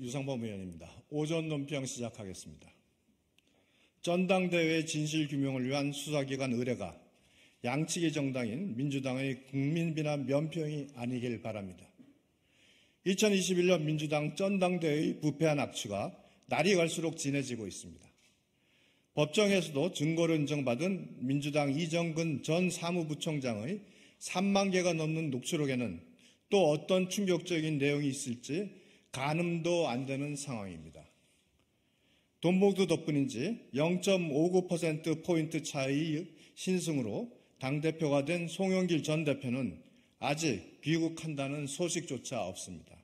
유상범 의원입니다. 오전 논평 시작하겠습니다. 전당대회 진실 규명을 위한 수사기관 의뢰가 양측의 정당인 민주당의 국민비난 면평이 아니길 바랍니다. 2021년 민주당 전당대회의 부패한 악취가 날이 갈수록 진해지고 있습니다. 법정에서도 증거를 인정받은 민주당 이정근 전 사무부총장의 3만 개가 넘는 녹취록에는 또 어떤 충격적인 내용이 있을지 가늠도 안 되는 상황입니다. 돈봉도 덕분인지 0.59%포인트 차이 신승으로 당대표가 된 송영길 전 대표는 아직 귀국한다는 소식조차 없습니다.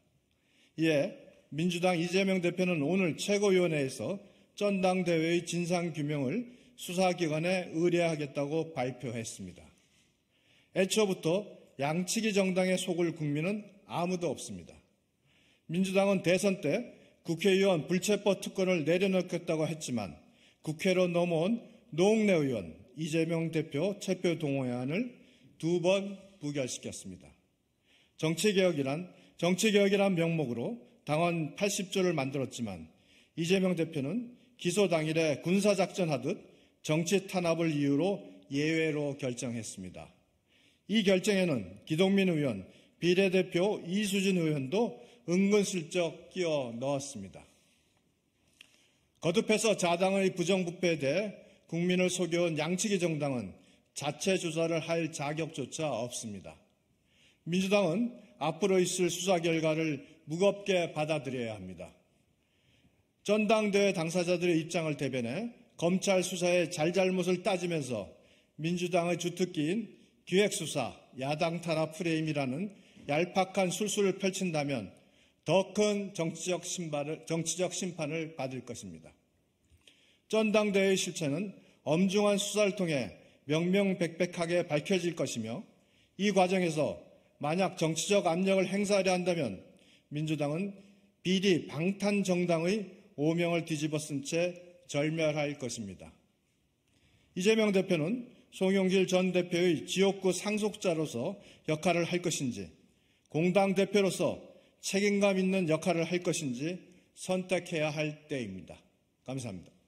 이에 민주당 이재명 대표는 오늘 최고위원회에서 전당대회의 진상규명을 수사기관에 의뢰하겠다고 발표했습니다. 애초부터 양치기 정당의 속을 국민은 아무도 없습니다. 민주당은 대선 때 국회의원 불체포 특권을 내려놓겠다고 했지만 국회로 넘어온 노웅래 의원, 이재명 대표 체표동호회안을두 번 부결시켰습니다. 정치개혁이란 정치개혁이란 명목으로 당원 80조를 만들었지만 이재명 대표는 기소 당일에 군사작전 하듯 정치 탄압을 이유로 예외로 결정했습니다. 이 결정에는 기동민 의원, 비례대표 이수진 의원도 은근슬쩍 끼워 넣었습니다. 거듭해서 자당의 부정부패에 대해 국민을 속여온 양측의 정당은 자체 조사를 할 자격조차 없습니다. 민주당은 앞으로 있을 수사 결과를 무겁게 받아들여야 합니다. 전당대회 당사자들의 입장을 대변해 검찰 수사의 잘잘못을 따지면서 민주당의 주특기인 기획수사, 야당 탄압 프레임이라는 얄팍한 술술을 펼친다면 더큰 정치적 심판을, 정치적 심판을 받을 것입니다. 전당대회 실체는 엄중한 수사를 통해 명명백백하게 밝혀질 것이며 이 과정에서 만약 정치적 압력을 행사하려 한다면 민주당은 비리 방탄 정당의 오명을 뒤집어 쓴채 절멸할 것입니다. 이재명 대표는 송영길 전 대표의 지역구 상속자로서 역할을 할 것인지 공당 대표로서 책임감 있는 역할을 할 것인지 선택해야 할 때입니다. 감사합니다.